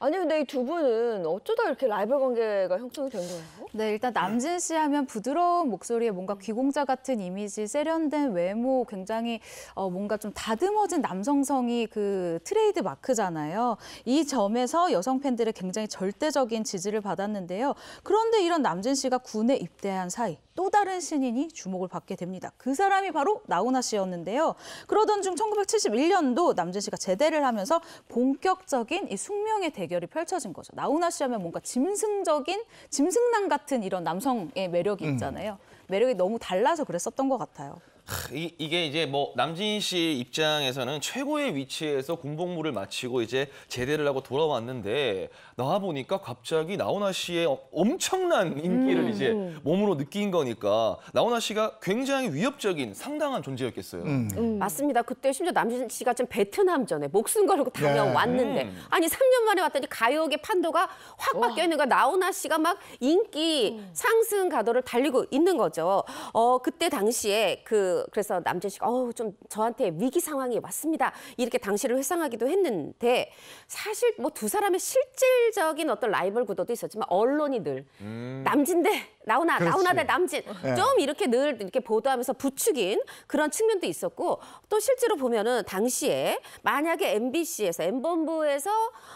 아니 근데 이 두 분은 어쩌다 이렇게 라이벌 관계가 형성이 된 거예요? 네 일단 남진 씨 하면 부드러운 목소리에 뭔가 음. 귀공자 같은 이미지, 세련된 외모, 굉장히 어, 뭔가 좀 다듬어진 남성성이 그 트레이드 마크잖아요. 이 점에서 여성 팬들의 굉장히 절대적인 지지를 받았는데요. 그런데 이런 남진 씨가 군에 입대한 사이 또 다른 신인이 주목을 받게 됩니다. 그 사람이 바로 나훈아 씨였는데요. 그러던 중 1971년도 남진 씨가 제대를 하면서 본격적인 이 숙명의 대 대결이 펼쳐진 거죠. 나훈아 씨 하면 뭔가 짐승적인 짐승남 같은 이런 남성의 매력이 음. 있잖아요. 음. 매력이 너무 달라서 그랬었던 것 같아요. 이, 이게 이제 뭐 남진 씨 입장에서는 최고의 위치에서 군복무를 마치고 이제 제대를 하고 돌아왔는데 나와 보니까 갑자기 나훈아 씨의 엄청난 인기를 음. 이제 몸으로 느낀 거니까 나훈아 씨가 굉장히 위협적인 상당한 존재였겠어요. 음. 음. 음. 맞습니다. 그때 심지어 남진 씨가 지금 베트남전에 목숨 걸고 다녀왔는데 네. 음. 아니 3년 만에 왔더니 가요계 판도가 확 어. 바뀌어 있는 거 나훈아 씨가 막 인기 음. 상승 가도를 달리고 있는 거죠. 어 그때 당시에 그 그래서남재 씨가 어우 좀 저한테 위기 상황이 왔습니다. 이렇게 당시를 회상하기도 했는데 사실 뭐 두 사람의 실질적인 어떤 라이벌 구도도 있었지만 언론이 늘 음. 남진대 나오나 나오나 대 남진 네. 좀 이렇게 늘 이렇게 보도하면서 부추긴 그런 측면도 있었고 또 실제로 보면은 당시에 만약에 MBC에서 M본부에서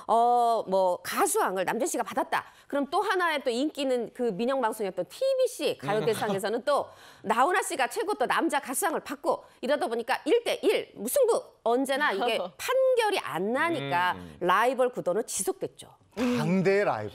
어뭐 가수왕을 남재 씨가 받았다. 그럼 또 하나의 또 인기 있는 그 민영 방송이었던 TBC 가요대상에서는 또 나훈아 씨가 최고 또 남자 가수 가상을 받고 이러다 보니까 1대1 무승부 언제나 이게 판결이 안 나니까 음. 라이벌 구도는 지속됐죠. 당대 라이벌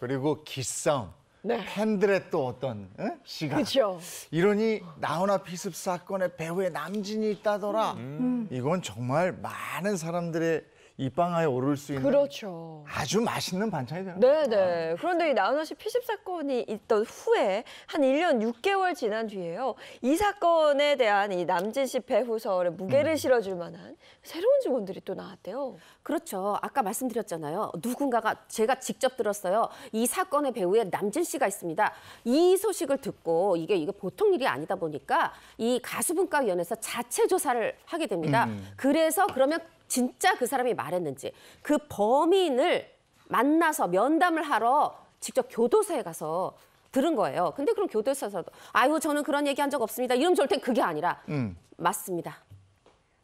그리고 기싸움 네. 팬들의 또 어떤 응? 시간 그쵸. 이러니 나훈아 피습 사건의 배후에 남진이 있다더라 음. 이건 정말 많은 사람들의 입방아에 오를 수 있는 그렇죠. 아주 맛있는 반찬이 되는 네, 거예요. 네네. 그런데 이 나훈아 씨 피습 사건이 있던 후에 한 1년 6개월 지난 뒤에요. 이 사건에 대한 이 남진 씨 배후설에 무게를 음. 실어줄 만한 새로운 증언들이 또 나왔대요. 그렇죠. 아까 말씀드렸잖아요. 누군가가 제가 직접 들었어요. 이 사건의 배우에 남진 씨가 있습니다. 이 소식을 듣고 이게 이게 보통 일이 아니다 보니까 이 가수분과위원회에서 자체 조사를 하게 됩니다. 음. 그래서 그러면 진짜 그 사람이 말했는지 그 범인을 만나서 면담을 하러 직접 교도소에 가서 들은 거예요. 근데 그럼 교도소에서도 아이고 저는 그런 얘기 한 적 없습니다. 이러면 절대 그게 아니라 음. 맞습니다.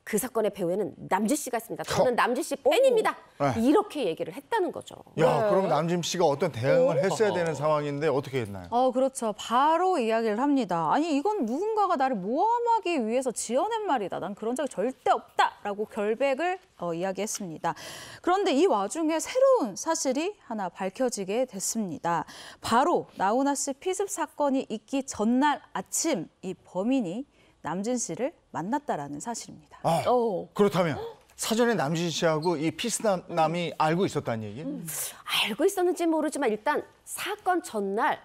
그 사건의 배우에는 남주 씨가 있습니다. 저는 남지 씨 팬입니다. 네. 이렇게 얘기를 했다는 거죠. 야, 네. 그럼 남진 씨가 어떤 대응을 했어야 되는 상황인데 어떻게 했나요? 어, 그렇죠. 바로 이야기를 합니다. 아니, 이건 누군가가 나를 모함하기 위해서 지어낸 말이다. 난 그런 적이 절대 없다라고 결백을 어, 이야기했습니다. 그런데 이 와중에 새로운 사실이 하나 밝혀지게 됐습니다. 바로 나훈아 씨 피습 사건이 있기 전날 아침 이 범인이 남진 씨를 만났다라는 사실입니다. 아, 어. 그렇다면 사전에 남진 씨하고 이 피스남이 알고 있었다는 얘기? 음. 알고 있었는지 모르지만 일단 사건 전날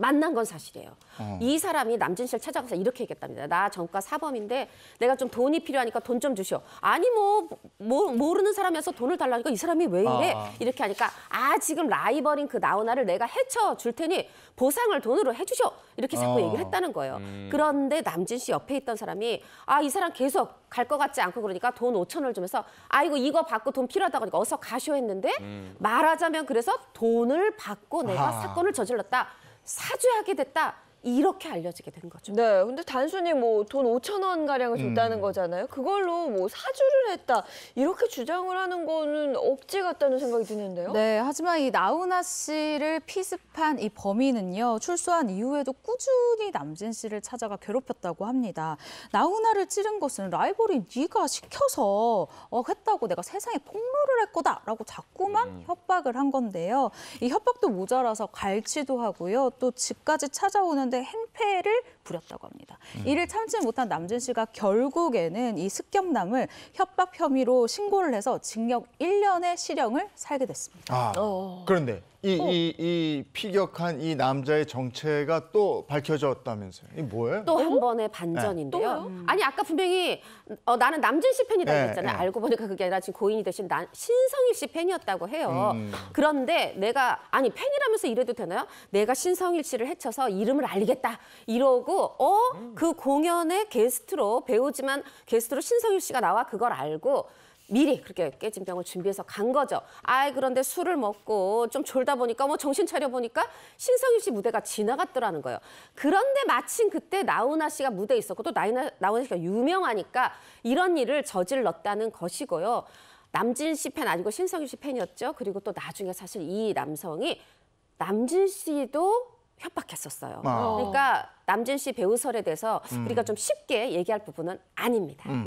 만난 건 사실이에요. 어. 이 사람이 남진 씨를 찾아가서 이렇게 얘기했답니다. 나 전과 사범인데 내가 좀 돈이 필요하니까 돈 좀 주시오. 아니 뭐, 뭐 모르는 사람이어서 돈을 달라니까 이 사람이 왜 이래? 아. 이렇게 하니까 아 지금 라이벌인 그 나훈아를 내가 해쳐 줄 테니 보상을 돈으로 해주셔. 이렇게 자꾸 어. 아. 얘기를 했다는 거예요. 음. 그런데 남진 씨 옆에 있던 사람이 아 이 사람 계속 갈 것 같지 않고 그러니까 돈 5천 원을 주면서 아이고 이거 받고 돈 필요하다고 하니까 어서 가쇼 했는데 음. 말하자면 그래서 돈을 받고 내가 아. 사건을 저질렀다. 사죄하게 됐다. 이렇게 알려지게 된 거죠. 네, 근데 단순히 뭐 돈 5천 원 가량을 줬다는 음. 거잖아요. 그걸로 뭐 사주를 했다 이렇게 주장을 하는 거는 억지 같다는 생각이 드는데요. 네, 하지만 이 나훈아 씨를 피습한 이 범인은요 출소한 이후에도 꾸준히 남진 씨를 찾아가 괴롭혔다고 합니다. 나훈아를 찌른 것은 라이벌이 네가 시켜서 어, 했다고 내가 세상에 폭로를 할 거다라고 자꾸만 음. 협박을 한 건데요. 이 협박도 모자라서 갈치도 하고요, 또 집까지 찾아오는. 그런데 행패를 부렸다고 합니다. 음. 이를 참지 못한 남진 씨가 결국에는 이습격남을 협박 혐의로 신고를 해서 징역 1년의 실형을 살게 됐습니다. 아, 어. 그런데 이, 어. 이, 이 피격한 이 남자의 정체가 또 밝혀졌다면서요. 이 뭐예요? 또한 어? 번의 반전인데요. 음. 아니 아까 분명히 어, 나는 남진 씨 팬이다 네, 그랬잖아요. 네. 알고 보니까 그게 아니라 지금 고인이 되신 난 신성일 씨 팬이었다고 해요. 음. 그런데 내가 아니 팬이라면서 이래도 되나요? 내가 신성일 씨를 해쳐서 이름을 알리겠다 이러고 어 음. 그공연의 게스트로 배우지만 게스트로 신성일 씨가 나와 그걸 알고 미리 그렇게 깨진 병을 준비해서 간 거죠. 아이 그런데 술을 먹고 좀 졸다 보니까 뭐 정신 차려 보니까 신성일 씨 무대가 지나갔더라는 거예요. 그런데 마침 그때 나훈아 씨가 무대에 있었고 또 나훈아, 나훈아 씨가 유명하니까 이런 일을 저질렀다는 것이고요. 남진 씨 팬 아니고 신성일 씨 팬이었죠. 그리고 또 나중에 사실 이 남성이 남진 씨도 협박했었어요. 아. 그러니까 남진 씨 배우설에 대해서 음. 우리가 좀 쉽게 얘기할 부분은 아닙니다. 음.